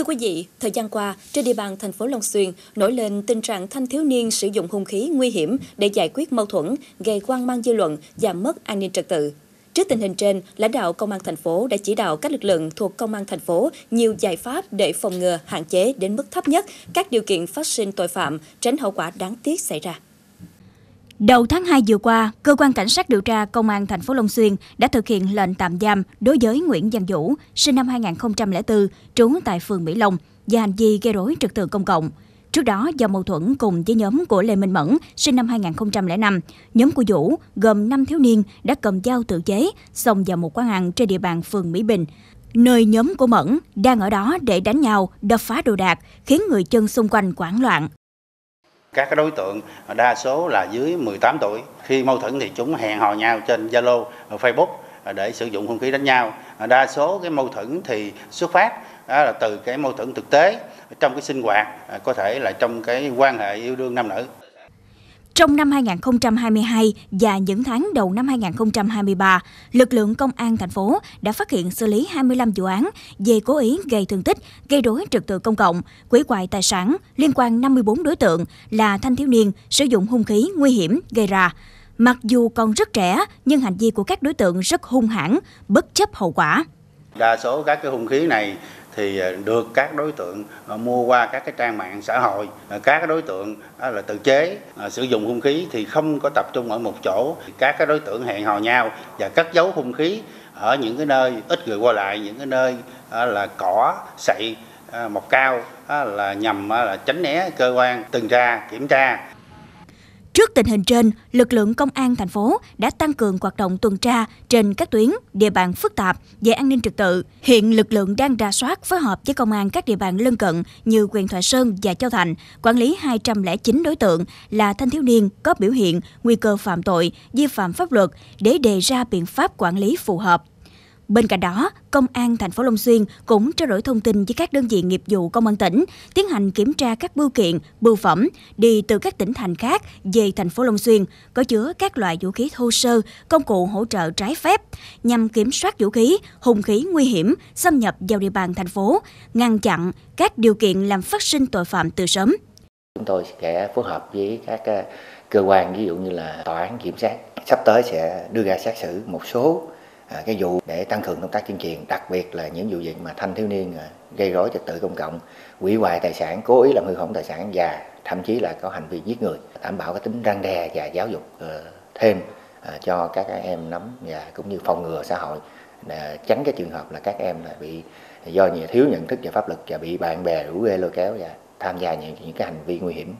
Thưa quý vị, thời gian qua, trên địa bàn thành phố Long Xuyên nổi lên tình trạng thanh thiếu niên sử dụng hung khí nguy hiểm để giải quyết mâu thuẫn, gây quan mang dư luận và mất an ninh trật tự. Trước tình hình trên, lãnh đạo công an thành phố đã chỉ đạo các lực lượng thuộc công an thành phố nhiều giải pháp để phòng ngừa, hạn chế đến mức thấp nhất các điều kiện phát sinh tội phạm, tránh hậu quả đáng tiếc xảy ra. Đầu tháng 2 vừa qua, cơ quan cảnh sát điều tra công an thành phố Long Xuyên đã thực hiện lệnh tạm giam đối với Nguyễn Văn Vũ, sinh năm 2004, trú tại phường Mỹ Long, về hành vi gây rối trật tự công cộng. Trước đó, do mâu thuẫn cùng với nhóm của Lê Minh Mẫn, sinh năm 2005, nhóm của Vũ gồm 5 thiếu niên đã cầm dao tự chế xông vào một quán ăn trên địa bàn phường Mỹ Bình. Nơi nhóm của Mẫn đang ở đó để đánh nhau, đập phá đồ đạc, khiến người chân xung quanh quảng loạn các đối tượng đa số là dưới 18 tuổi khi mâu thuẫn thì chúng hẹn hò nhau trên Zalo, Facebook à, để sử dụng hung khí đánh nhau à, đa số cái mâu thuẫn thì xuất phát đó là từ cái mâu thuẫn thực tế trong cái sinh hoạt à, có thể là trong cái quan hệ yêu đương nam nữ trong năm 2022 và những tháng đầu năm 2023, lực lượng công an thành phố đã phát hiện xử lý 25 vụ án về cố ý gây thương tích, gây rối trật tự công cộng, quỷ hoại tài sản liên quan 54 đối tượng là thanh thiếu niên sử dụng hung khí nguy hiểm gây ra. Mặc dù còn rất trẻ, nhưng hành vi của các đối tượng rất hung hãn, bất chấp hậu quả. Đa số các cái hung khí này thì à, được các đối tượng à, mua qua các cái trang mạng xã hội à, các đối tượng là tự chế sử dụng hung khí thì không có tập trung ở một chỗ các cái đối tượng hẹn hò nhau và cất giấu hung khí ở những cái nơi ít người qua lại những cái nơi là cỏ sậy mọc cao là nhằm là tránh né cơ quan tuần tra kiểm tra Trước tình hình trên, lực lượng công an thành phố đã tăng cường hoạt động tuần tra trên các tuyến địa bàn phức tạp về an ninh trật tự. Hiện lực lượng đang ra soát phối hợp với công an các địa bàn lân cận như quyền Thoại Sơn và Châu Thành, quản lý 209 đối tượng là thanh thiếu niên có biểu hiện nguy cơ phạm tội, vi phạm pháp luật để đề ra biện pháp quản lý phù hợp. Bên cạnh đó, Công an thành phố Long Xuyên cũng trao đổi thông tin với các đơn vị nghiệp vụ công an tỉnh, tiến hành kiểm tra các bưu kiện, bưu phẩm đi từ các tỉnh thành khác về thành phố Long Xuyên có chứa các loại vũ khí thô sơ, công cụ hỗ trợ trái phép nhằm kiểm soát vũ khí, hung khí nguy hiểm xâm nhập vào địa bàn thành phố, ngăn chặn các điều kiện làm phát sinh tội phạm từ sớm. Chúng tôi sẽ phối hợp với các ờ, cơ quan ví dụ như là tòa án kiểm sát sắp tới sẽ đưa ra xét xử một số À, cái vụ để tăng cường công tác tuyên truyền đặc biệt là những vụ việc mà thanh thiếu niên à, gây rối trật tự công cộng hủy hoại tài sản cố ý làm hư hỏng tài sản và thậm chí là có hành vi giết người đảm bảo cái tính răng đe và giáo dục ờ, thêm à, cho các em nắm và cũng như phòng ngừa xã hội tránh cái trường hợp là các em bị do nhiều thiếu nhận thức về pháp luật và bị bạn bè rủ rê lôi kéo và tham gia những những cái hành vi nguy hiểm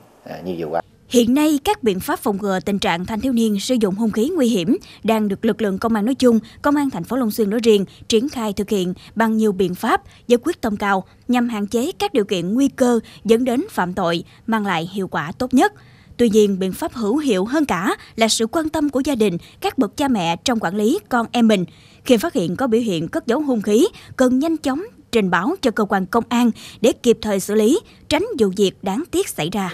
như vừa qua Hiện nay, các biện pháp phòng ngừa tình trạng thanh thiếu niên sử dụng hung khí nguy hiểm đang được lực lượng công an nói chung, công an thành phố Long Xuyên nói riêng triển khai thực hiện bằng nhiều biện pháp với quyết tâm cao nhằm hạn chế các điều kiện nguy cơ dẫn đến phạm tội, mang lại hiệu quả tốt nhất. Tuy nhiên, biện pháp hữu hiệu hơn cả là sự quan tâm của gia đình, các bậc cha mẹ trong quản lý con em mình. Khi phát hiện có biểu hiện cất giấu hung khí, cần nhanh chóng trình báo cho cơ quan công an để kịp thời xử lý, tránh vụ việc đáng tiếc xảy ra.